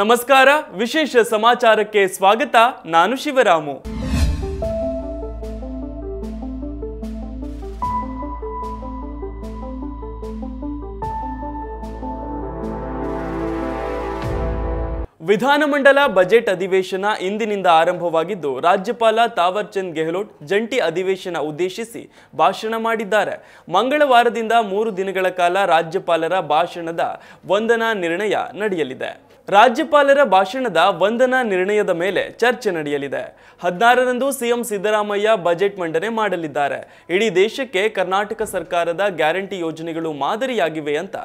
ನಮಸ್ಕಾರ ವಿಶೇಷ ಸಮಾಚಾರಕ್ಕೆ ಸ್ವಾಗತ ನಾನು ಶಿವರಾಮು ವಿಧಾನಮಂಡಲ ಬಜೆಟ್ ಅಧಿವೇಶನ ಇಂದಿನಿಂದ ಆರಂಭವಾಗಿದ್ದು ರಾಜ್ಯಪಾಲ ತಾವರ್ ಚಂದ್ ಗೆಹ್ಲೋಟ್ ಜಂಟಿ ಅಧಿವೇಶನ ಉದ್ದೇಶಿಸಿ ಭಾಷಣ ಮಾಡಿದ್ದಾರೆ ಮಂಗಳವಾರದಿಂದ ಮೂರು ದಿನಗಳ ಕಾಲ ರಾಜ್ಯಪಾಲರ ಭಾಷಣದ ವಂದನಾ ನಿರ್ಣಯ ನಡೆಯಲಿದೆ ರಾಜ್ಯಪಾಲರ ಭಾಷಣದ ವಂದನಾ ನಿರ್ಣಯದ ಮೇಲೆ ಚರ್ಚೆ ನಡೆಯಲಿದೆ ಹದಿನಾರರಂದು ಸಿಎಂ ಸಿದ್ದರಾಮಯ್ಯ ಬಜೆಟ್ ಮಂಡನೆ ಮಾಡಲಿದ್ದಾರೆ ಇಡೀ ದೇಶಕ್ಕೆ ಕರ್ನಾಟಕ ಸರ್ಕಾರದ ಗ್ಯಾರಂಟಿ ಯೋಜನೆಗಳು ಮಾದರಿಯಾಗಿವೆ ಅಂತ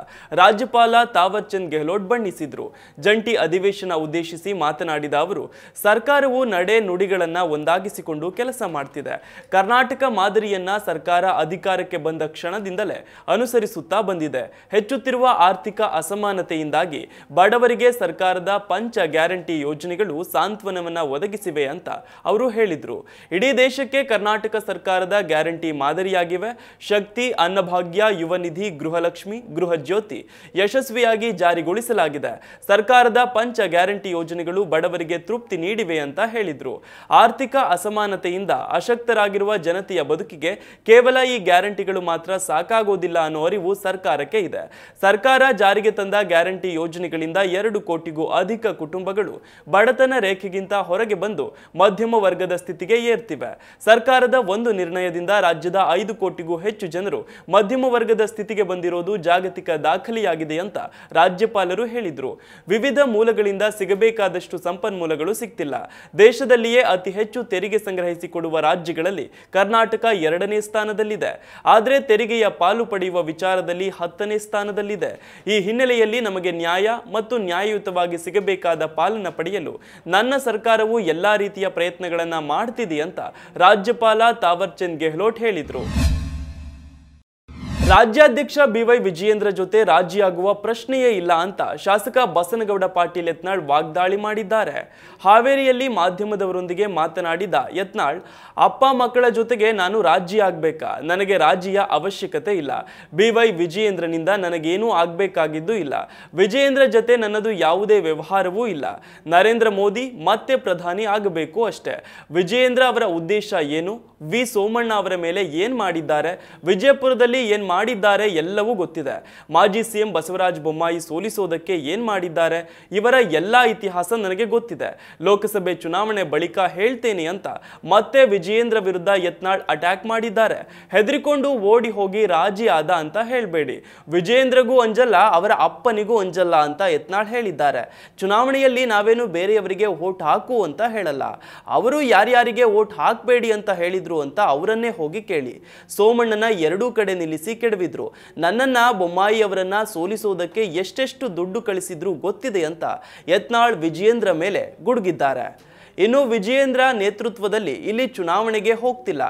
ರಾಜ್ಯಪಾಲ ತಾವರ್ ಚಂದ್ ಗೆಹ್ಲೋಟ್ ಬಣ್ಣಿಸಿದ್ರು ಜಂಟಿ ಅಧಿವೇಶನ ಉದ್ದೇಶಿಸಿ ಮಾತನಾಡಿದ ಅವರು ಸರ್ಕಾರವು ನಡೆ ನುಡಿಗಳನ್ನು ಒಂದಾಗಿಸಿಕೊಂಡು ಕೆಲಸ ಮಾಡ್ತಿದೆ ಕರ್ನಾಟಕ ಮಾದರಿಯನ್ನ ಸರ್ಕಾರ ಅಧಿಕಾರಕ್ಕೆ ಬಂದ ಕ್ಷಣದಿಂದಲೇ ಅನುಸರಿಸುತ್ತಾ ಬಂದಿದೆ ಹೆಚ್ಚುತ್ತಿರುವ ಆರ್ಥಿಕ ಅಸಮಾನತೆಯಿಂದಾಗಿ ಬಡವರಿಗೆ ಸರ್ಕಾರದ ಪಂಚ ಗ್ಯಾರಂಟಿ ಯೋಜನೆಗಳು ಸಾಂತ್ವನವನ್ನು ಒದಗಿಸಿವೆ ಅಂತ ಅವರು ಹೇಳಿದರು ಇಡೀ ದೇಶಕ್ಕೆ ಕರ್ನಾಟಕ ಸರ್ಕಾರದ ಗ್ಯಾರಂಟಿ ಮಾದರಿಯಾಗಿವೆ ಶಕ್ತಿ ಅನ್ನಭಾಗ್ಯ ಯುವ ನಿಧಿ ಗೃಹಲಕ್ಷ್ಮಿ ಗೃಹ ಜ್ಯೋತಿ ಯಶಸ್ವಿಯಾಗಿ ಜಾರಿಗೊಳಿಸಲಾಗಿದೆ ಸರ್ಕಾರದ ಪಂಚ ಗ್ಯಾರಂಟಿ ಯೋಜನೆಗಳು ಬಡವರಿಗೆ ತೃಪ್ತಿ ನೀಡಿವೆ ಅಂತ ಹೇಳಿದರು ಆರ್ಥಿಕ ಅಸಮಾನತೆಯಿಂದ ಅಶಕ್ತರಾಗಿರುವ ಜನತೆಯ ಬದುಕಿಗೆ ಕೇವಲ ಈ ಗ್ಯಾರಂಟಿಗಳು ಮಾತ್ರ ಸಾಕಾಗೋದಿಲ್ಲ ಅನ್ನೋ ಅರಿವು ಸರ್ಕಾರಕ್ಕೆ ಇದೆ ಸರ್ಕಾರ ಜಾರಿಗೆ ತಂದ ಗ್ಯಾರಂಟಿ ಯೋಜನೆಗಳಿಂದ ಎರಡು ಕೋಟಿ ಕೋಟಿಗೂ ಅಧಿಕ ಕುಟುಂಬಗಳು ಬಡತನ ರೇಖೆಗಿಂತ ಹೊರಗೆ ಬಂದು ಮಧ್ಯಮ ವರ್ಗದ ಸ್ಥಿತಿಗೆ ಏರ್ತಿವೆ ಸರ್ಕಾರದ ಒಂದು ನಿರ್ಣಯದಿಂದ ರಾಜ್ಯದ ಐದು ಕೋಟಿಗೂ ಹೆಚ್ಚು ಜನರು ಮಧ್ಯಮ ವರ್ಗದ ಸ್ಥಿತಿಗೆ ಬಂದಿರೋದು ಜಾಗತಿಕ ದಾಖಲೆಯಾಗಿದೆ ಅಂತ ರಾಜ್ಯಪಾಲರು ಹೇಳಿದರು ವಿವಿಧ ಮೂಲಗಳಿಂದ ಸಿಗಬೇಕಾದಷ್ಟು ಸಂಪನ್ಮೂಲಗಳು ಸಿಕ್ತಿಲ್ಲ ದೇಶದಲ್ಲಿಯೇ ಅತಿ ಹೆಚ್ಚು ತೆರಿಗೆ ಸಂಗ್ರಹಿಸಿಕೊಡುವ ರಾಜ್ಯಗಳಲ್ಲಿ ಕರ್ನಾಟಕ ಎರಡನೇ ಸ್ಥಾನದಲ್ಲಿದೆ ಆದರೆ ತೆರಿಗೆಯ ಪಾಲು ಪಡೆಯುವ ವಿಚಾರದಲ್ಲಿ ಹತ್ತನೇ ಸ್ಥಾನದಲ್ಲಿದೆ ಈ ಹಿನ್ನೆಲೆಯಲ್ಲಿ ನಮಗೆ ನ್ಯಾಯ ಮತ್ತು ನ್ಯಾಯಯುತ ಸುರಕ್ಷಿತವಾಗಿ ಸಿಗಬೇಕಾದ ಪಾಲನ ಪಡೆಯಲು ನನ್ನ ಸರ್ಕಾರವು ಎಲ್ಲಾ ರೀತಿಯ ಪ್ರಯತ್ನಗಳನ್ನು ಮಾಡ್ತಿದೆ ಅಂತ ರಾಜ್ಯಪಾಲ ತಾವರ್ಚಂದ್ ಗೆಹ್ಲೋಟ್ ಹೇಳಿದರು ರಾಜ್ಯಾಧ್ಯಕ್ಷ ಬಿವೈ ವಿಜಯೇಂದ್ರ ಜೊತೆ ರಾಜಿಯಾಗುವ ಪ್ರಶ್ನೆಯೇ ಇಲ್ಲ ಅಂತ ಶಾಸಕ ಬಸನಗೌಡ ಪಾಟೀಲ್ ಯತ್ನಾಳ್ ವಾಗ್ದಾಳಿ ಮಾಡಿದ್ದಾರೆ ಹಾವೇರಿಯಲ್ಲಿ ಮಾಧ್ಯಮದವರೊಂದಿಗೆ ಮಾತನಾಡಿದ ಯತ್ನಾಳ್ ಅಪ್ಪ ಮಕ್ಕಳ ಜೊತೆಗೆ ನಾನು ರಾಜಿಯಾಗಬೇಕಾ ನನಗೆ ರಾಜಿಯ ಅವಶ್ಯಕತೆ ಇಲ್ಲ ಬಿವೈ ವಿಜಯೇಂದ್ರನಿಂದ ನನಗೇನೂ ಆಗ್ಬೇಕಾಗಿದ್ದು ಇಲ್ಲ ವಿಜಯೇಂದ್ರ ಜೊತೆ ನನ್ನದು ಯಾವುದೇ ವ್ಯವಹಾರವೂ ಇಲ್ಲ ನರೇಂದ್ರ ಮೋದಿ ಮತ್ತೆ ಪ್ರಧಾನಿ ಆಗಬೇಕು ಅಷ್ಟೇ ವಿಜಯೇಂದ್ರ ಅವರ ಉದ್ದೇಶ ಏನು ವಿ ಸೋಮಣ್ಣ ಅವರ ಮೇಲೆ ಏನ್ ಮಾಡಿದ್ದಾರೆ ವಿಜಯಪುರದಲ್ಲಿ ಏನ್ ಮಾಡಿದ್ದಾರೆ ಎಲ್ಲವೂ ಗೊತ್ತಿದೆ ಮಾಜಿ ಸಿಎಂ ಬಸವರಾಜ ಬೊಮ್ಮಾಯಿ ಸೋಲಿಸೋದಕ್ಕೆ ಏನು ಮಾಡಿದ್ದಾರೆ ಇವರ ಎಲ್ಲ ಇತಿಹಾಸ ನನಗೆ ಗೊತ್ತಿದೆ ಲೋಕಸಭೆ ಚುನಾವಣೆ ಬಳಿಕ ಹೇಳ್ತೇನೆ ಅಂತ ಮತ್ತೆ ವಿಜಯೇಂದ್ರ ವಿರುದ್ಧ ಯತ್ನಾಳ್ ಅಟ್ಯಾಕ್ ಮಾಡಿದ್ದಾರೆ ಹೆದರಿಕೊಂಡು ಓಡಿ ಹೋಗಿ ರಾಜಿ ಆದ ಅಂತ ಹೇಳಬೇಡಿ ವಿಜಯೇಂದ್ರಗೂ ಅಂಜಲ್ಲ ಅವರ ಅಪ್ಪನಿಗೂ ಅಂಜಲ್ಲ ಅಂತ ಯತ್ನಾಳ್ ಹೇಳಿದ್ದಾರೆ ಚುನಾವಣೆಯಲ್ಲಿ ನಾವೇನು ಬೇರೆಯವರಿಗೆ ಓಟ್ ಹಾಕು ಅಂತ ಹೇಳಲ್ಲ ಅವರು ಯಾರ್ಯಾರಿಗೆ ಓಟ್ ಹಾಕಬೇಡಿ ಅಂತ ಹೇಳಿದ್ರು ಅಂತ ಅವರನ್ನೇ ಹೋಗಿ ಕೇಳಿ ಸೋಮಣ್ಣನ ಎರಡೂ ಕಡೆ ನಿಲ್ಲಿಸಿ ನನ್ನನ್ನ ನನ್ನನ್ನು ಬೊಮ್ಮಾಯಿಯವರನ್ನು ಸೋಲಿಸುವುದಕ್ಕೆ ಎಷ್ಟೆಷ್ಟು ದುಡ್ಡು ಕಳಿಸಿದ್ರು ಗೊತ್ತಿದೆ ಅಂತ ಯತ್ನಾಳ್ ವಿಜಯೇಂದ್ರ ಮೇಲೆ ಗುಡುಗಿದ್ದಾರೆ ಇನ್ನು ವಿಜಯೇಂದ್ರ ನೇತೃತ್ವದಲ್ಲಿ ಇಲ್ಲಿ ಚುನಾವಣೆಗೆ ಹೋಗ್ತಿಲ್ಲ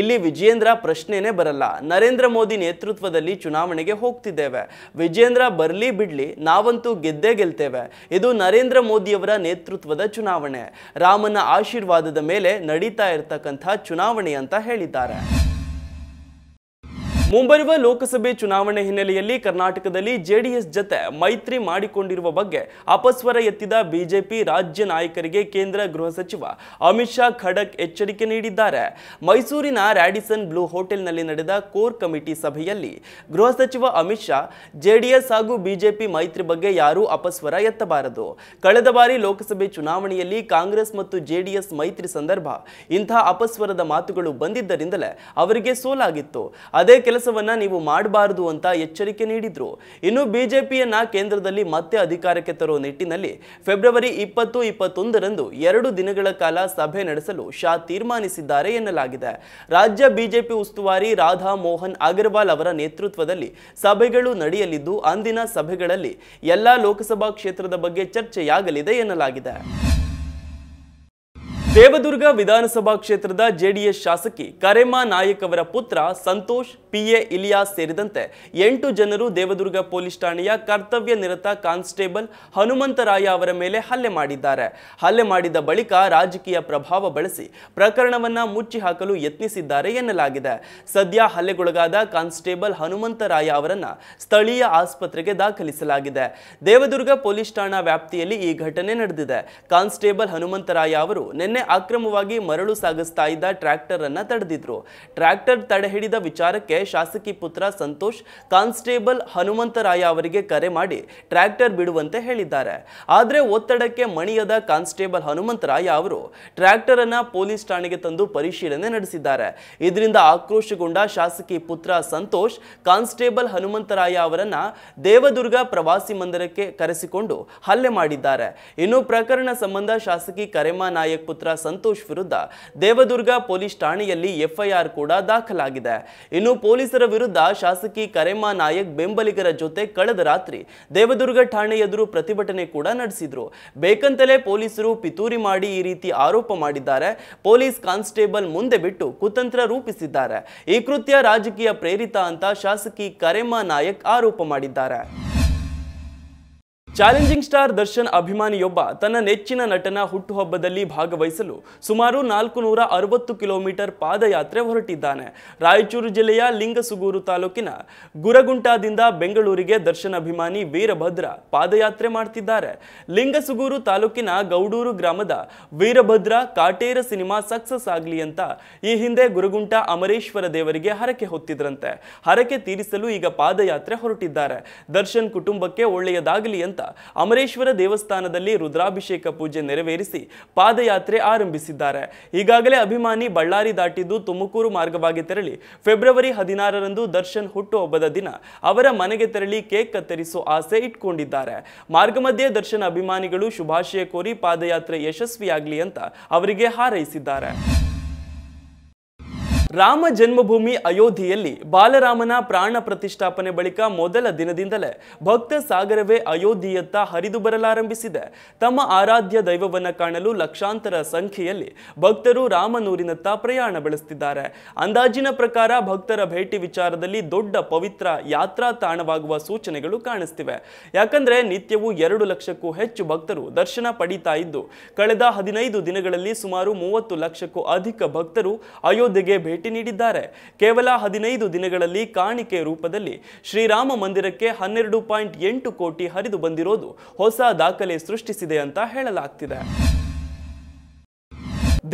ಇಲ್ಲಿ ವಿಜಯೇಂದ್ರ ಪ್ರಶ್ನೆನೇ ಬರಲ್ಲ ನರೇಂದ್ರ ಮೋದಿ ನೇತೃತ್ವದಲ್ಲಿ ಚುನಾವಣೆಗೆ ಹೋಗ್ತಿದ್ದೇವೆ ವಿಜಯೇಂದ್ರ ಬರಲಿ ಬಿಡ್ಲಿ ನಾವಂತೂ ಗೆದ್ದೇ ಗೆಲ್ತೇವೆ ಇದು ನರೇಂದ್ರ ಮೋದಿಯವರ ನೇತೃತ್ವದ ಚುನಾವಣೆ ರಾಮನ ಆಶೀರ್ವಾದದ ಮೇಲೆ ನಡೀತಾ ಇರ್ತಕ್ಕಂಥ ಚುನಾವಣೆ ಅಂತ ಹೇಳಿದ್ದಾರೆ ಮುಂಬರುವ ಲೋಕಸಭೆ ಚುನಾವಣೆ ಹಿನ್ನೆಲೆಯಲ್ಲಿ ಕರ್ನಾಟಕದಲ್ಲಿ ಜೆಡಿಎಸ್ ಜತೆ ಮೈತ್ರಿ ಮಾಡಿಕೊಂಡಿರುವ ಬಗ್ಗೆ ಅಪಸ್ವರ ಎತ್ತಿದ ಬಿಜೆಪಿ ರಾಜ್ಯ ನಾಯಕರಿಗೆ ಕೇಂದ್ರ ಗೃಹ ಸಚಿವ ಅಮಿತ್ ಶಾ ಖಡಕ್ ಎಚ್ಚರಿಕೆ ನೀಡಿದ್ದಾರೆ ಮೈಸೂರಿನ ರ್ಯಾಡಿಸನ್ ಬ್ಲೂ ಹೋಟೆಲ್ನಲ್ಲಿ ನಡೆದ ಕೋರ್ ಕಮಿಟಿ ಸಭೆಯಲ್ಲಿ ಗೃಹ ಸಚಿವ ಅಮಿತ್ ಶಾ ಜೆಡಿಎಸ್ ಹಾಗೂ ಬಿಜೆಪಿ ಮೈತ್ರಿ ಬಗ್ಗೆ ಯಾರೂ ಅಪಸ್ವರ ಎತ್ತಬಾರದು ಕಳೆದ ಬಾರಿ ಲೋಕಸಭೆ ಚುನಾವಣೆಯಲ್ಲಿ ಕಾಂಗ್ರೆಸ್ ಮತ್ತು ಜೆಡಿಎಸ್ ಮೈತ್ರಿ ಸಂದರ್ಭ ಇಂತಹ ಅಪಸ್ವರದ ಮಾತುಗಳು ಬಂದಿದ್ದರಿಂದಲೇ ಅವರಿಗೆ ಸೋಲಾಗಿತ್ತು ಅದೇ ಕೆಲ ಕೆಲಸವನ್ನ ನೀವು ಮಾಡಬಾರದು ಅಂತ ಎಚ್ಚರಿಕೆ ನೀಡಿದ್ರು ಇನ್ನು ಬಿಜೆಪಿಯನ್ನ ಕೇಂದ್ರದಲ್ಲಿ ಮತ್ತೆ ಅಧಿಕಾರಕ್ಕೆ ತರುವ ನಿಟ್ಟಿನಲ್ಲಿ ಫೆಬ್ರವರಿ ಇಪ್ಪತ್ತು ಇಪ್ಪತ್ತೊಂದರಂದು ಎರಡು ದಿನಗಳ ಕಾಲ ಸಭೆ ನಡೆಸಲು ಶಾ ತೀರ್ಮಾನಿಸಿದ್ದಾರೆ ಎನ್ನಲಾಗಿದೆ ರಾಜ್ಯ ಬಿಜೆಪಿ ಉಸ್ತುವಾರಿ ರಾಧಾ ಮೋಹನ್ ಅಗರ್ವಾಲ್ ಅವರ ನೇತೃತ್ವದಲ್ಲಿ ಸಭೆಗಳು ನಡೆಯಲಿದ್ದು ಅಂದಿನ ಸಭೆಗಳಲ್ಲಿ ಎಲ್ಲಾ ಲೋಕಸಭಾ ಕ್ಷೇತ್ರದ ಬಗ್ಗೆ ಚರ್ಚೆಯಾಗಲಿದೆ ಎನ್ನಲಾಗಿದೆ ದೇವದುರ್ಗ ವಿಧಾನಸಭಾ ಕ್ಷೇತ್ರದ ಜೆಡಿಎಸ್ ಶಾಸಕಿ ಕರೆಮಾ ನಾಯಕ್ ಅವರ ಪುತ್ರ ಸಂತೋಷ್ ಪಿಎ ಇಲಿಯಾಸ್ ಸೇರಿದಂತೆ ಎಂಟು ಜನರು ದೇವದುರ್ಗ ಪೊಲೀಸ್ ಠಾಣೆಯ ಕರ್ತವ್ಯ ನಿರತ ಕಾನ್ಸ್ಟೇಬಲ್ ಹನುಮಂತರಾಯ ಅವರ ಮೇಲೆ ಹಲ್ಲೆ ಮಾಡಿದ್ದಾರೆ ಹಲ್ಲೆ ಮಾಡಿದ ಬಳಿಕ ರಾಜಕೀಯ ಪ್ರಭಾವ ಬಳಸಿ ಪ್ರಕರಣವನ್ನು ಮುಚ್ಚಿ ಹಾಕಲು ಯತ್ನಿಸಿದ್ದಾರೆ ಎನ್ನಲಾಗಿದೆ ಸದ್ಯ ಹಲ್ಲೆಗೊಳಗಾದ ಕಾನ್ಸ್ಟೇಬಲ್ ಹನುಮಂತರಾಯ ಅವರನ್ನು ಸ್ಥಳೀಯ ಆಸ್ಪತ್ರೆಗೆ ದಾಖಲಿಸಲಾಗಿದೆ ದೇವದುರ್ಗ ಪೊಲೀಸ್ ಠಾಣಾ ವ್ಯಾಪ್ತಿಯಲ್ಲಿ ಈ ಘಟನೆ ನಡೆದಿದೆ ಕಾನ್ಸ್ಟೇಬಲ್ ಹನುಮಂತರಾಯ ಅವರು ನಿನ್ನೆ ಅಕ್ರಮವಾಗಿ ಮರಳು ಸಾಗಿಸ್ತಾ ಇದ್ದ ಟ್ರ್ಯಾಕ್ಟರ್ ಅನ್ನ ತಡೆದಿದ್ರು ಟ್ರ್ಯಾಕ್ಟರ್ ತಡೆ ಹಿಡಿದ ವಿಚಾರಕ್ಕೆ ಶಾಸಕಿ ಪುತ್ರ ಸಂತೋಷ್ ಕಾನ್ಸ್ಟೇಬಲ್ ಹನುಮಂತರಾಯ ಅವರಿಗೆ ಕರೆ ಮಾಡಿ ಟ್ರ್ಯಾಕ್ಟರ್ ಬಿಡುವಂತೆ ಹೇಳಿದ್ದಾರೆ ಆದರೆ ಒತ್ತಡಕ್ಕೆ ಮಣಿಯದ ಕಾನ್ಸ್ಟೇಬಲ್ ಹನುಮಂತರಾಯ ಅವರು ಟ್ರ್ಯಾಕ್ಟರ್ ಅನ್ನ ಪೊಲೀಸ್ ಠಾಣೆಗೆ ತಂದು ಪರಿಶೀಲನೆ ನಡೆಸಿದ್ದಾರೆ ಇದರಿಂದ ಆಕ್ರೋಶಗೊಂಡ ಶಾಸಕಿ ಪುತ್ರ ಸಂತೋಷ್ ಕಾನ್ಸ್ಟೇಬಲ್ ಹನುಮಂತರಾಯ ಅವರನ್ನ ದೇವದುರ್ಗ ಪ್ರವಾಸಿ ಮಂದಿರಕ್ಕೆ ಕರೆಸಿಕೊಂಡು ಹಲ್ಲೆ ಮಾಡಿದ್ದಾರೆ ಇನ್ನು ಪ್ರಕರಣ ಸಂಬಂಧ ಶಾಸಕಿ ಕರೆಮಾ ನಾಯಕ್ ಪುತ್ರ ಸಂತೋಷ್ ವಿರುದ್ಧ ದೇವದುರ್ಗ ಪೊಲೀಸ್ ಠಾಣೆಯಲ್ಲಿ ಎಫ್ಐಆರ್ ಕೂಡ ದಾಖಲಾಗಿದೆ ಇನ್ನು ಪೊಲೀಸರ ವಿರುದ್ಧ ಶಾಸಕಿ ಕರೆಮಾ ನಾಯಕ್ ಬೆಂಬಲಿಗರ ಜೊತೆ ಕಳೆದ ರಾತ್ರಿ ದೇವದುರ್ಗ ಠಾಣೆ ಎದುರು ಪ್ರತಿಭಟನೆ ಕೂಡ ನಡೆಸಿದ್ರು ಬೇಕಂತಲೇ ಪೊಲೀಸರು ಪಿತೂರಿ ಮಾಡಿ ಈ ರೀತಿ ಆರೋಪ ಮಾಡಿದ್ದಾರೆ ಪೊಲೀಸ್ ಕಾನ್ಸ್ಟೇಬಲ್ ಮುಂದೆ ಬಿಟ್ಟು ಕುತಂತ್ರ ರೂಪಿಸಿದ್ದಾರೆ ಈ ಕೃತ್ಯ ರಾಜಕೀಯ ಪ್ರೇರಿತ ಅಂತ ಶಾಸಕಿ ಕರೆಮಾ ನಾಯಕ್ ಆರೋಪ ಮಾಡಿದ್ದಾರೆ ಚಾಲೆಂಜಿಂಗ್ ಸ್ಟಾರ್ ದರ್ಶನ್ ಅಭಿಮಾನಿಯೊಬ್ಬ ತನ್ನ ನೆಚ್ಚಿನ ನಟನ ಹುಟ್ಟುಹಬ್ಬದಲ್ಲಿ ಭಾಗವಹಿಸಲು ಸುಮಾರು ನಾಲ್ಕು ನೂರ ಅರವತ್ತು ಕಿಲೋಮೀಟರ್ ಪಾದಯಾತ್ರೆ ಹೊರಟಿದ್ದಾನೆ ರಾಯಚೂರು ಜಿಲ್ಲೆಯ ಲಿಂಗಸುಗೂರು ತಾಲೂಕಿನ ಗುರಗುಂಟಾದಿಂದ ಬೆಂಗಳೂರಿಗೆ ದರ್ಶನ್ ಅಭಿಮಾನಿ ವೀರಭದ್ರ ಪಾದಯಾತ್ರೆ ಮಾಡ್ತಿದ್ದಾರೆ ಲಿಂಗಸುಗೂರು ತಾಲೂಕಿನ ಗೌಡೂರು ಗ್ರಾಮದ ವೀರಭದ್ರ ಕಾಟೇರ ಸಿನಿಮಾ ಸಕ್ಸಸ್ ಆಗಲಿ ಅಂತ ಈ ಹಿಂದೆ ಗುರುಗುಂಟ ಅಮರೇಶ್ವರ ದೇವರಿಗೆ ಹರಕೆ ಹೊತ್ತಿದ್ರಂತೆ ಹರಕೆ ತೀರಿಸಲು ಈಗ ಪಾದಯಾತ್ರೆ ಹೊರಟಿದ್ದಾರೆ ದರ್ಶನ್ ಕುಟುಂಬಕ್ಕೆ ಒಳ್ಳೆಯದಾಗಲಿ ಅಂತ ಅಮರೇಶ್ವರ ದೇವಸ್ಥಾನದಲ್ಲಿ ರುದ್ರಾಭಿಷೇಕ ಪೂಜೆ ನೆರವೇರಿಸಿ ಪಾದಯಾತ್ರೆ ಆರಂಭಿಸಿದ್ದಾರೆ ಈಗಾಗಲೇ ಅಭಿಮಾನಿ ಬಳ್ಳಾರಿ ದಾಟಿದ್ದು ತುಮಕೂರು ಮಾರ್ಗವಾಗಿ ತೆರಳಿ ಫೆಬ್ರವರಿ ಹದಿನಾರರಂದು ದರ್ಶನ್ ಹುಟ್ಟುಹಬ್ಬದ ದಿನ ಅವರ ಮನೆಗೆ ತೆರಳಿ ಕೇಕ್ ಕತ್ತರಿಸೋ ಆಸೆ ಇಟ್ಕೊಂಡಿದ್ದಾರೆ ಮಾರ್ಗ ಮಧ್ಯೆ ದರ್ಶನ್ ಅಭಿಮಾನಿಗಳು ಶುಭಾಶಯ ಕೋರಿ ಪಾದಯಾತ್ರೆ ಯಶಸ್ವಿಯಾಗಲಿ ಅಂತ ಅವರಿಗೆ ಹಾರೈಸಿದ್ದಾರೆ ರಾಮ ಜನ್ಮಭೂಮಿ ಅಯೋಧ್ಯೆಯಲ್ಲಿ ಬಾಲರಾಮನ ಪ್ರಾಣ ಪ್ರತಿಷ್ಠಾಪನೆ ಬಳಿಕ ಮೊದಲ ದಿನದಿಂದಲೇ ಭಕ್ತ ಸಾಗರವೇ ಅಯೋಧ್ಯೆಯತ್ತ ಹರಿದು ಬರಲಾರಂಭಿಸಿದೆ ತಮ್ಮ ಆರಾಧ್ಯ ದೈವವನ್ನು ಕಾಣಲು ಲಕ್ಷಾಂತರ ಸಂಖ್ಯೆಯಲ್ಲಿ ಭಕ್ತರು ರಾಮನೂರಿನತ್ತ ಪ್ರಯಾಣ ಬೆಳೆಸುತ್ತಿದ್ದಾರೆ ಅಂದಾಜಿನ ಪ್ರಕಾರ ಭಕ್ತರ ಭೇಟಿ ವಿಚಾರದಲ್ಲಿ ದೊಡ್ಡ ಪವಿತ್ರ ಯಾತ್ರಾ ತಾಣವಾಗುವ ಸೂಚನೆಗಳು ಕಾಣಿಸ್ತಿವೆ ಯಾಕಂದ್ರೆ ನಿತ್ಯವೂ ಎರಡು ಲಕ್ಷಕ್ಕೂ ಹೆಚ್ಚು ಭಕ್ತರು ದರ್ಶನ ಪಡೀತಾ ಇದ್ದು ಕಳೆದ ಹದಿನೈದು ದಿನಗಳಲ್ಲಿ ಸುಮಾರು ಮೂವತ್ತು ಲಕ್ಷಕ್ಕೂ ಅಧಿಕ ಭಕ್ತರು ಅಯೋಧ್ಯೆಗೆ ಭೇಟಿ ಭೇಟಿ ನೀಡಿದ್ದಾರೆ ಕೇವಲ ಹದಿನೈದು ದಿನಗಳಲ್ಲಿ ಕಾಣಿಕೆ ರೂಪದಲ್ಲಿ ಶ್ರೀರಾಮ ಮಂದಿರಕ್ಕೆ ಹನ್ನೆರಡು ಪಾಯಿಂಟ್ ಎಂಟು ಕೋಟಿ ಹರಿದು ಬಂದಿರೋದು ಹೊಸ ದಾಖಲೆ ಸೃಷ್ಟಿಸಿದೆ ಅಂತ ಹೇಳಲಾಗ್ತಿದೆ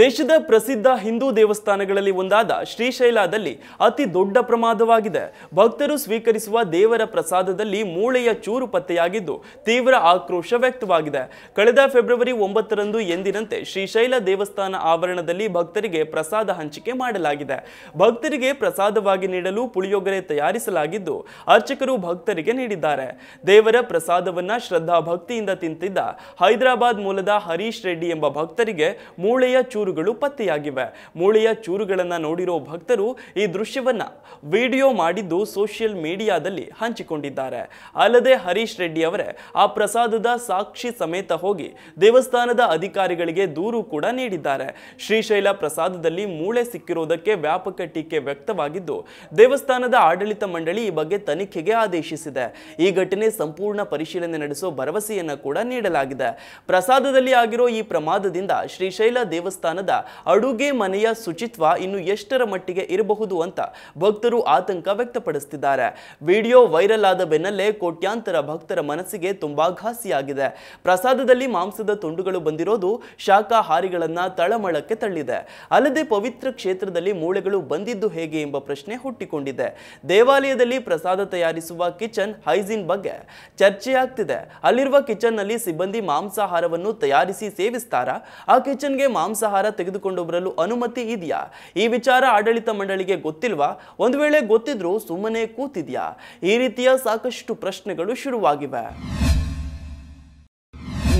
ದೇಶದ ಪ್ರಸಿದ್ಧ ಹಿಂದೂ ದೇವಸ್ಥಾನಗಳಲ್ಲಿ ಒಂದಾದ ಶ್ರೀಶೈಲಾದಲ್ಲಿ ಅತಿ ದೊಡ್ಡ ಪ್ರಮಾದವಾಗಿದೆ ಭಕ್ತರು ಸ್ವೀಕರಿಸುವ ದೇವರ ಪ್ರಸಾದದಲ್ಲಿ ಮೂಳೆಯ ಚೂರು ಪತ್ತೆಯಾಗಿದ್ದು ತೀವ್ರ ಆಕ್ರೋಶ ವ್ಯಕ್ತವಾಗಿದೆ ಕಳೆದ ಫೆಬ್ರವರಿ ಒಂಬತ್ತರಂದು ಎಂದಿನಂತೆ ಶ್ರೀಶೈಲ ದೇವಸ್ಥಾನ ಆವರಣದಲ್ಲಿ ಭಕ್ತರಿಗೆ ಪ್ರಸಾದ ಹಂಚಿಕೆ ಮಾಡಲಾಗಿದೆ ಭಕ್ತರಿಗೆ ಪ್ರಸಾದವಾಗಿ ನೀಡಲು ಪುಳಿಯೊಗರೆ ತಯಾರಿಸಲಾಗಿದ್ದು ಅರ್ಚಕರು ಭಕ್ತರಿಗೆ ನೀಡಿದ್ದಾರೆ ದೇವರ ಪ್ರಸಾದವನ್ನ ಶ್ರದ್ಧಾ ಭಕ್ತಿಯಿಂದ ತಿಂತಿದ್ದ ಹೈದರಾಬಾದ್ ಮೂಲದ ಹರೀಶ್ ರೆಡ್ಡಿ ಎಂಬ ಭಕ್ತರಿಗೆ ಮೂಳೆಯ ಚೂರು ಚೂರುಗಳು ಪತ್ತೆಯಾಗಿವೆ ಮೂಳೆಯ ಚೂರುಗಳನ್ನು ನೋಡಿರೋ ಭಕ್ತರು ಈ ದೃಶ್ಯವನ್ನು ವಿಡಿಯೋ ಮಾಡಿದ್ದು ಸೋಷಿಯಲ್ ಮೀಡಿಯಾದಲ್ಲಿ ಹಂಚಿಕೊಂಡಿದ್ದಾರೆ ಅಲ್ಲದೆ ಹರೀಶ್ ರೆಡ್ಡಿ ಅವರೇ ಆ ಪ್ರಸಾದದ ಸಾಕ್ಷಿ ಸಮೇತ ಹೋಗಿ ದೇವಸ್ಥಾನದ ಅಧಿಕಾರಿಗಳಿಗೆ ದೂರು ಕೂಡ ನೀಡಿದ್ದಾರೆ ಶ್ರೀಶೈಲ ಪ್ರಸಾದದಲ್ಲಿ ಮೂಳೆ ಸಿಕ್ಕಿರುವುದಕ್ಕೆ ವ್ಯಾಪಕ ಟೀಕೆ ವ್ಯಕ್ತವಾಗಿದ್ದು ದೇವಸ್ಥಾನದ ಆಡಳಿತ ಮಂಡಳಿ ಈ ಬಗ್ಗೆ ತನಿಖೆಗೆ ಆದೇಶಿಸಿದೆ ಈ ಘಟನೆ ಸಂಪೂರ್ಣ ಪರಿಶೀಲನೆ ನಡೆಸೋ ಭರವಸೆಯನ್ನು ಕೂಡ ನೀಡಲಾಗಿದೆ ಪ್ರಸಾದದಲ್ಲಿ ಆಗಿರೋ ಈ ಪ್ರಮಾದದಿಂದ ಶ್ರೀಶೈಲ ದೇವಸ್ಥಾನ ದೇವಸ್ಥಾನದ ಅಡುಗೆ ಮನೆಯ ಶುಚಿತ್ವ ಇನ್ನು ಎಷ್ಟರ ಮಟ್ಟಿಗೆ ಇರಬಹುದು ಅಂತ ಭಕ್ತರು ಆತಂಕ ವ್ಯಕ್ತಪಡಿಸುತ್ತಿದ್ದಾರೆ ವಿಡಿಯೋ ವೈರಲ್ ಆದ ಬೆನ್ನಲ್ಲೇ ಕೋಟ್ಯಾಂತರ ಭಕ್ತರ ಮನಸ್ಸಿಗೆ ತುಂಬಾ ಘಾಸಿಯಾಗಿದೆ ಪ್ರಸಾದದಲ್ಲಿ ಮಾಂಸದ ತುಂಡುಗಳು ಬಂದಿರೋದು ಶಾಖಾಹಾರಿಗಳನ್ನ ತಳಮಳಕ್ಕೆ ತಳ್ಳಿದೆ ಅಲ್ಲದೆ ಪವಿತ್ರ ಕ್ಷೇತ್ರದಲ್ಲಿ ಮೂಳೆಗಳು ಬಂದಿದ್ದು ಹೇಗೆ ಎಂಬ ಪ್ರಶ್ನೆ ಹುಟ್ಟಿಕೊಂಡಿದೆ ದೇವಾಲಯದಲ್ಲಿ ಪ್ರಸಾದ ತಯಾರಿಸುವ ಕಿಚನ್ ಹೈಜಿನ್ ಬಗ್ಗೆ ಚರ್ಚೆಯಾಗ್ತಿದೆ ಅಲ್ಲಿರುವ ಕಿಚನ್ ನಲ್ಲಿ ಸಿಬ್ಬಂದಿ ಮಾಂಸಾಹಾರವನ್ನು ತಯಾರಿಸಿ ಸೇವಿಸ್ತಾರಾ ಆ ಕಿಚನ್ಗೆ ಮಾಂಸಾಹಾರ ಮಾಂಸಾಹಾರ ತೆಗೆದುಕೊಂಡು ಬರಲು ಅನುಮತಿ ಇದೆಯಾ ಈ ವಿಚಾರ ಆಡಳಿತ ಮಂಡಳಿಗೆ ಗೊತ್ತಿಲ್ವಾ ಒಂದು ವೇಳೆ ಗೊತ್ತಿದ್ರೂ ಸುಮ್ಮನೆ ಕೂತಿದ್ಯಾ ಈ ರೀತಿಯ ಸಾಕಷ್ಟು ಪ್ರಶ್ನೆಗಳು ಶುರುವಾಗಿವೆ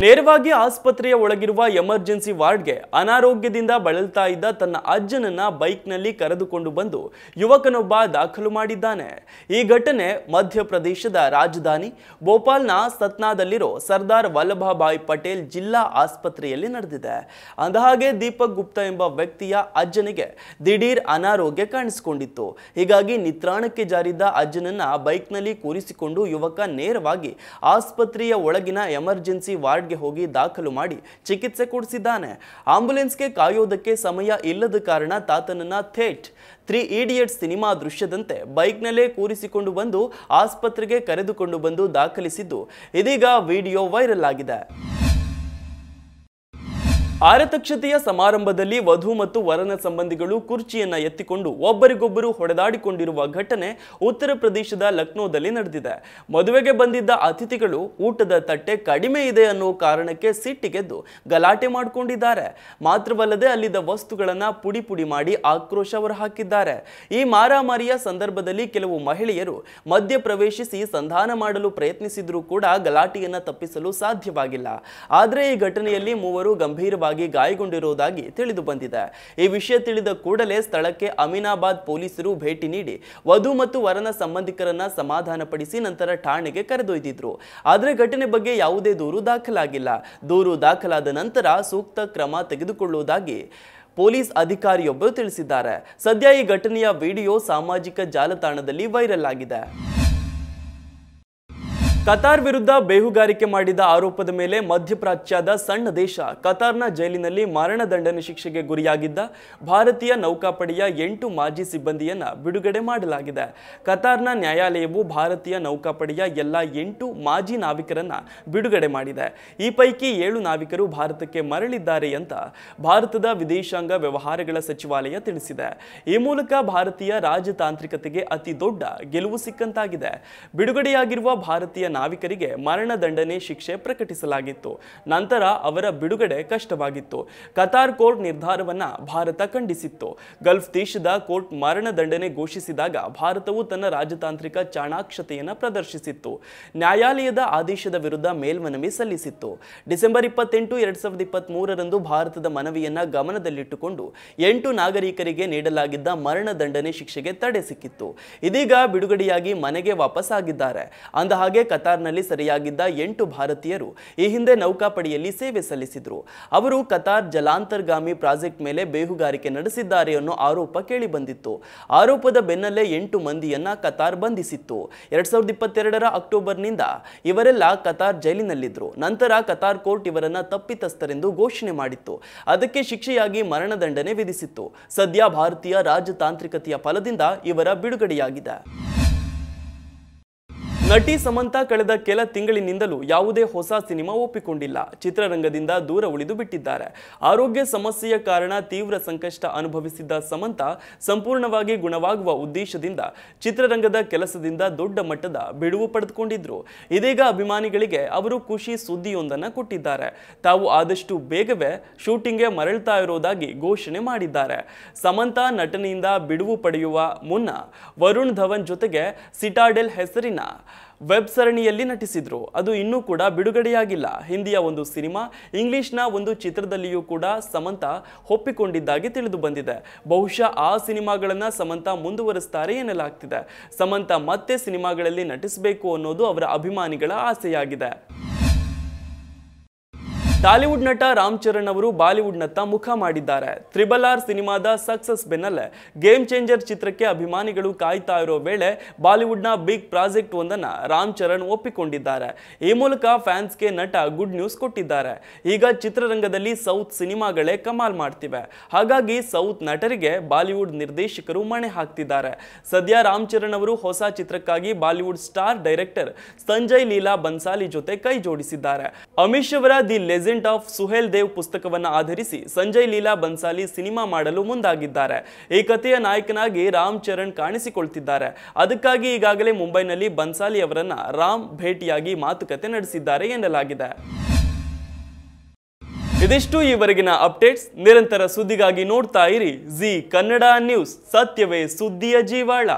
ನೇರವಾಗಿ ಆಸ್ಪತ್ರೆಯ ಒಳಗಿರುವ ಎಮರ್ಜೆನ್ಸಿ ವಾರ್ಡ್ಗೆ ಅನಾರೋಗ್ಯದಿಂದ ಬಳಲ್ತಾ ಇದ್ದ ತನ್ನ ಅಜ್ಜನನ್ನ ಬೈಕ್ನಲ್ಲಿ ಕರೆದುಕೊಂಡು ಬಂದು ಯುವಕನೊಬ್ಬ ದಾಖಲು ಮಾಡಿದ್ದಾನೆ ಈ ಘಟನೆ ಮಧ್ಯಪ್ರದೇಶದ ರಾಜಧಾನಿ ಭೋಪಾಲ್ನ ಸತ್ನಾದಲ್ಲಿರೋ ಸರ್ದಾರ್ ವಲ್ಲಭಭಾಯ್ ಪಟೇಲ್ ಜಿಲ್ಲಾ ಆಸ್ಪತ್ರೆಯಲ್ಲಿ ನಡೆದಿದೆ ಅಂದಹಾಗೆ ದೀಪಕ್ ಗುಪ್ತಾ ಎಂಬ ವ್ಯಕ್ತಿಯ ಅಜ್ಜನಿಗೆ ದಿಢೀರ್ ಅನಾರೋಗ್ಯ ಕಾಣಿಸಿಕೊಂಡಿತ್ತು ಹೀಗಾಗಿ ನಿತ್ರಾಣಕ್ಕೆ ಜಾರಿದ್ದ ಅಜ್ಜನನ್ನ ಬೈಕ್ನಲ್ಲಿ ಕೂರಿಸಿಕೊಂಡು ಯುವಕ ನೇರವಾಗಿ ಆಸ್ಪತ್ರೆಯ ಒಳಗಿನ ಎಮರ್ಜೆನ್ಸಿ ವಾರ್ಡ್ ಹೋಗಿ ದಾಖಲು ಮಾಡಿ ಚಿಕಿತ್ಸೆ ಕೊಡಿಸಿದ್ದಾನೆ ಆಂಬ್ಯುಲೆನ್ಸ್ಗೆ ಕಾಯೋದಕ್ಕೆ ಸಮಯ ಇಲ್ಲದ ಕಾರಣ ತಾತನನ್ನ ಥೇಟ್ ತ್ರೀ ಇಡಿಯಟ್ ಸಿನಿಮಾ ದೃಶ್ಯದಂತೆ ಬೈಕ್ನಲ್ಲೇ ಕೂರಿಸಿಕೊಂಡು ಬಂದು ಆಸ್ಪತ್ರೆಗೆ ಕರೆದುಕೊಂಡು ಬಂದು ದಾಖಲಿಸಿದ್ದು ಇದೀಗ ವಿಡಿಯೋ ವೈರಲ್ ಆಗಿದೆ ಆರತಕ್ಷತೆಯ ಸಮಾರಂಭದಲ್ಲಿ ವಧು ಮತ್ತು ವರನ ಸಂಬಂಧಿಗಳು ಕುರ್ಚಿಯನ್ನು ಎತ್ತಿಕೊಂಡು ಒಬ್ಬರಿಗೊಬ್ಬರು ಹೊಡೆದಾಡಿಕೊಂಡಿರುವ ಘಟನೆ ಉತ್ತರ ಪ್ರದೇಶದ ಲಕ್ನೋದಲ್ಲಿ ನಡೆದಿದೆ ಮದುವೆಗೆ ಬಂದಿದ್ದ ಅತಿಥಿಗಳು ಊಟದ ತಟ್ಟೆ ಕಡಿಮೆ ಇದೆ ಅನ್ನೋ ಕಾರಣಕ್ಕೆ ಸಿಟ್ಟಿಗೆದ್ದು ಗಲಾಟೆ ಮಾಡಿಕೊಂಡಿದ್ದಾರೆ ಮಾತ್ರವಲ್ಲದೆ ಅಲ್ಲಿದ್ದ ವಸ್ತುಗಳನ್ನ ಪುಡಿ ಪುಡಿ ಮಾಡಿ ಆಕ್ರೋಶ ಹೊರಹಾಕಿದ್ದಾರೆ ಈ ಮಾರಾಮಾರಿಯ ಸಂದರ್ಭದಲ್ಲಿ ಕೆಲವು ಮಹಿಳೆಯರು ಮಧ್ಯ ಪ್ರವೇಶಿಸಿ ಸಂಧಾನ ಮಾಡಲು ಪ್ರಯತ್ನಿಸಿದ್ರೂ ಕೂಡ ಗಲಾಟೆಯನ್ನು ತಪ್ಪಿಸಲು ಸಾಧ್ಯವಾಗಿಲ್ಲ ಆದರೆ ಈ ಘಟನೆಯಲ್ಲಿ ಮೂವರು ಗಂಭೀರವಾಗಿ ಗಾಯಗೊಂಡಿರುವುದಾಗಿ ತಿಳಿದು ಬಂದಿದೆ ಈ ವಿಷಯ ತಿಳಿದ ಕೂಡಲೇ ಸ್ಥಳಕ್ಕೆ ಅಮೀನಾಬಾದ್ ಪೊಲೀಸರು ಭೇಟಿ ನೀಡಿ ವಧು ಮತ್ತು ವರನ ಸಂಬಂಧಿಕರನ್ನ ಸಮಾಧಾನಪಡಿಸಿ ನಂತರ ಠಾಣೆಗೆ ಕರೆದೊಯ್ದಿದ್ರು ಆದರೆ ಘಟನೆ ಬಗ್ಗೆ ಯಾವುದೇ ದೂರು ದಾಖಲಾಗಿಲ್ಲ ದೂರು ದಾಖಲಾದ ನಂತರ ಸೂಕ್ತ ಕ್ರಮ ತೆಗೆದುಕೊಳ್ಳುವುದಾಗಿ ಪೊಲೀಸ್ ಅಧಿಕಾರಿಯೊಬ್ಬರು ತಿಳಿಸಿದ್ದಾರೆ ಸದ್ಯ ಈ ಘಟನೆಯ ವಿಡಿಯೋ ಸಾಮಾಜಿಕ ಜಾಲತಾಣದಲ್ಲಿ ವೈರಲ್ ಆಗಿದೆ ಕತಾರ್ ವಿರುದ್ಧ ಬೇಹುಗಾರಿಕೆ ಮಾಡಿದ ಆರೋಪದ ಮೇಲೆ ಮಧ್ಯಪ್ರಾಚ್ಯದ ಸಣ್ಣ ದೇಶ ಕತಾರ್ನ ಜೈಲಿನಲ್ಲಿ ದಂಡನೆ ಶಿಕ್ಷೆಗೆ ಗುರಿಯಾಗಿದ್ದ ಭಾರತೀಯ ನೌಕಾಪಡೆಯ ಎಂಟು ಮಾಜಿ ಸಿಬ್ಬಂದಿಯನ್ನು ಬಿಡುಗಡೆ ಮಾಡಲಾಗಿದೆ ಕತಾರ್ನ ನ್ಯಾಯಾಲಯವು ಭಾರತೀಯ ನೌಕಾಪಡೆಯ ಎಲ್ಲ ಎಂಟು ಮಾಜಿ ನಾವಿಕರನ್ನು ಬಿಡುಗಡೆ ಮಾಡಿದೆ ಈ ಪೈಕಿ ಏಳು ನಾವಿಕರು ಭಾರತಕ್ಕೆ ಮರಳಿದ್ದಾರೆ ಅಂತ ಭಾರತದ ವಿದೇಶಾಂಗ ವ್ಯವಹಾರಗಳ ಸಚಿವಾಲಯ ತಿಳಿಸಿದೆ ಈ ಮೂಲಕ ಭಾರತೀಯ ರಾಜತಾಂತ್ರಿಕತೆಗೆ ಅತಿ ದೊಡ್ಡ ಗೆಲುವು ಸಿಕ್ಕಂತಾಗಿದೆ ಬಿಡುಗಡೆಯಾಗಿರುವ ಭಾರತೀಯ ನಾವಿಕರಿಗೆ ಮರಣದಂಡನೆ ಶಿಕ್ಷೆ ಪ್ರಕಟಿಸಲಾಗಿತ್ತು ನಂತರ ಅವರ ಬಿಡುಗಡೆ ಕಷ್ಟವಾಗಿತ್ತು ಕತಾರ್ ಕೋರ್ಟ್ ನಿರ್ಧಾರವನ್ನು ಭಾರತ ಖಂಡಿಸಿತ್ತು ಗಲ್ಫ್ ದೇಶದ ಕೋರ್ಟ್ ಮರಣದಂಡನೆ ಘೋಷಿಸಿದಾಗ ಭಾರತವು ತನ್ನ ರಾಜತಾಂತ್ರಿಕ ಚಾಣಾಕ್ಷತೆಯನ್ನು ಪ್ರದರ್ಶಿಸಿತ್ತು ನ್ಯಾಯಾಲಯದ ಆದೇಶದ ವಿರುದ್ಧ ಮೇಲ್ಮನವಿ ಸಲ್ಲಿಸಿತ್ತು ಡಿಸೆಂಬರ್ ಇಪ್ಪತ್ತೆಂಟು ಎರಡ್ ಸಾವಿರದ ಇಪ್ಪತ್ತ್ ಮೂರರಂದು ಭಾರತದ ಮನವಿಯನ್ನು ಗಮನದಲ್ಲಿಟ್ಟುಕೊಂಡು ಎಂಟು ನಾಗರಿಕರಿಗೆ ನೀಡಲಾಗಿದ್ದ ಮರಣದಂಡನೆ ಶಿಕ್ಷೆಗೆ ತಡೆ ಸಿಕ್ಕಿತ್ತು ಇದೀಗ ಬಿಡುಗಡೆಯಾಗಿ ಮನೆಗೆ ವಾಪಸ್ ಆಗಿದ್ದಾರೆ ಅಂದಹಾಗೆ ಕತಾರ್ನಲ್ಲಿ ಸೆರೆಯಾಗಿದ್ದ ಎಂಟು ಭಾರತೀಯರು ಈ ಹಿಂದೆ ನೌಕಾಪಡೆಯಲ್ಲಿ ಸೇವೆ ಸಲ್ಲಿಸಿದ್ರು ಅವರು ಕತಾರ್ ಜಲಾಂತರ್ಗಾಮಿ ಪ್ರಾಜೆಕ್ಟ್ ಮೇಲೆ ಬೇಹುಗಾರಿಕೆ ನಡೆಸಿದ್ದಾರೆ ಅನ್ನೋ ಆರೋಪ ಕೇಳಿಬಂದಿತ್ತು ಆರೋಪದ ಬೆನ್ನಲ್ಲೇ ಎಂಟು ಮಂದಿಯನ್ನ ಕತಾರ್ ಬಂಧಿಸಿತ್ತು ಎರಡ್ ಸಾವಿರದ ಇಪ್ಪತ್ತೆರಡರ ಅಕ್ಟೋಬರ್ನಿಂದ ಇವರೆಲ್ಲ ಕತಾರ್ ಜೈಲಿನಲ್ಲಿದ್ದರು ನಂತರ ಕತಾರ್ ಕೋರ್ಟ್ ಇವರನ್ನ ತಪ್ಪಿತಸ್ಥರೆಂದು ಘೋಷಣೆ ಮಾಡಿತ್ತು ಅದಕ್ಕೆ ಶಿಕ್ಷೆಯಾಗಿ ಮರಣದಂಡನೆ ವಿಧಿಸಿತ್ತು ಸದ್ಯ ಭಾರತೀಯ ರಾಜತಾಂತ್ರಿಕತೆಯ ಫಲದಿಂದ ಇವರ ಬಿಡುಗಡೆಯಾಗಿದೆ ನಟಿ ಸಮಂತ ಕಳೆದ ಕೆಲ ತಿಂಗಳಿನಿಂದಲೂ ಯಾವುದೇ ಹೊಸ ಸಿನಿಮಾ ಒಪ್ಪಿಕೊಂಡಿಲ್ಲ ಚಿತ್ರರಂಗದಿಂದ ದೂರ ಉಳಿದು ಬಿಟ್ಟಿದ್ದಾರೆ ಆರೋಗ್ಯ ಸಮಸ್ಯೆಯ ಕಾರಣ ತೀವ್ರ ಸಂಕಷ್ಟ ಅನುಭವಿಸಿದ್ದ ಸಮಂತ ಸಂಪೂರ್ಣವಾಗಿ ಗುಣವಾಗುವ ಉದ್ದೇಶದಿಂದ ಚಿತ್ರರಂಗದ ಕೆಲಸದಿಂದ ದೊಡ್ಡ ಮಟ್ಟದ ಬಿಡುವು ಪಡೆದುಕೊಂಡಿದ್ರು ಇದೀಗ ಅಭಿಮಾನಿಗಳಿಗೆ ಅವರು ಖುಷಿ ಸುದ್ದಿಯೊಂದನ್ನು ಕೊಟ್ಟಿದ್ದಾರೆ ತಾವು ಆದಷ್ಟು ಬೇಗವೇ ಶೂಟಿಂಗ್ಗೆ ಮರಳ್ತಾ ಇರೋದಾಗಿ ಘೋಷಣೆ ಮಾಡಿದ್ದಾರೆ ಸಮಂತ ನಟನೆಯಿಂದ ಬಿಡುವು ಪಡೆಯುವ ಮುನ್ನ ವರುಣ್ ಧವನ್ ಜೊತೆಗೆ ಸಿಟಾಡೆಲ್ ಹೆಸರಿನ ವೆಬ್ ಸರಣಿಯಲ್ಲಿ ನಟಿಸಿದ್ರು ಅದು ಇನ್ನೂ ಕೂಡ ಬಿಡುಗಡೆಯಾಗಿಲ್ಲ ಹಿಂದಿಯ ಒಂದು ಸಿನಿಮಾ ಇಂಗ್ಲಿಷ್ನ ಒಂದು ಚಿತ್ರದಲ್ಲಿಯೂ ಕೂಡ ಸಮಂತ ಒಪ್ಪಿಕೊಂಡಿದ್ದಾಗಿ ತಿಳಿದು ಬಂದಿದೆ ಬಹುಶಃ ಆ ಸಿನಿಮಾಗಳನ್ನು ಸಮಂತ ಮುಂದುವರಿಸ್ತಾರೆ ಎನ್ನಲಾಗ್ತಿದೆ ಸಮಂತ ಮತ್ತೆ ಸಿನಿಮಾಗಳಲ್ಲಿ ನಟಿಸಬೇಕು ಅನ್ನೋದು ಅವರ ಅಭಿಮಾನಿಗಳ ಆಸೆಯಾಗಿದೆ ಟಾಲಿವುಡ್ ನಟ ರಾಮ್ ಚರಣ್ ಅವರು ನತ್ತ ಮುಖ ಮಾಡಿದ್ದಾರೆ ತ್ರಿಬಲ್ ಆರ್ ಸಿನಿಮಾದ ಸಕ್ಸಸ್ ಬೆನ್ನಲ್ಲೇ ಗೇಮ್ ಚೇಂಜರ್ ಚಿತ್ರಕ್ಕೆ ಅಭಿಮಾನಿಗಳು ಕಾಯ್ತಾ ಇರೋ ವೇಳೆ ಬಾಲಿವುಡ್ನ ಬಿಗ್ ಪ್ರಾಜೆಕ್ಟ್ ಒಂದನ್ನು ರಾಮ್ ಚರಣ್ ಒಪ್ಪಿಕೊಂಡಿದ್ದಾರೆ ಈ ಮೂಲಕ ಫ್ಯಾನ್ಸ್ಗೆ ನಟ ಗುಡ್ ನ್ಯೂಸ್ ಕೊಟ್ಟಿದ್ದಾರೆ ಈಗ ಚಿತ್ರರಂಗದಲ್ಲಿ ಸೌತ್ ಸಿನಿಮಾಗಳೇ ಕಮಾಲ್ ಮಾಡ್ತಿವೆ ಹಾಗಾಗಿ ಸೌತ್ ನಟರಿಗೆ ಬಾಲಿವುಡ್ ನಿರ್ದೇಶಕರು ಮಣೆ ಹಾಕ್ತಿದ್ದಾರೆ ಸದ್ಯ ರಾಮ್ ಚರಣ್ ಅವರು ಹೊಸ ಚಿತ್ರಕ್ಕಾಗಿ Bollywood star director Sanjay Leela Bhansali ಜೊತೆ ಕೈ ಜೋಡಿಸಿದ್ದಾರೆ ಅಮಿತ್ ಅವರ the legend legend of Suheldev ಪುಸ್ತಕವನ್ನು ಆಧರಿಸಿ ಸಂಜಯ್ ಲೀಲಾ ಬನ್ಸಾಲಿ ಸಿನಿಮಾ ಮಾಡಲು ಮುಂದಾಗಿದ್ದಾರೆ ಈ ಕಥೆಯ ನಾಯಕನಾಗಿ ರಾಮ್ ಚರಣ್ ಕಾಣಿಸಿಕೊಳ್ತಿದ್ದಾರೆ ಅದಕ್ಕಾಗಿ ಈಗಾಗಲೇ ಮುಂಬೈನಲ್ಲಿ ಬನ್ಸಾಲಿ ಅವರನ್ನ ರಾಮ್ ಭೇಟಿಯಾಗಿ ಮಾತುಕತೆ ನಡೆಸಿದ್ದಾರೆ ಎನ್ನಲಾಗಿದೆ ಇದಿಷ್ಟು ಈವರೆಗಿನ ಅಪ್ಡೇಟ್ಸ್ ನಿರಂತರ ಸುದ್ದಿಗಾಗಿ ನೋಡ್ತಾ ಇರಿ ಜಿ ಕನ್ನಡ ನ್ಯೂಸ್ ಸತ್ಯವೇ ಸುದ್ದಿಯ ಜೀವಾಳ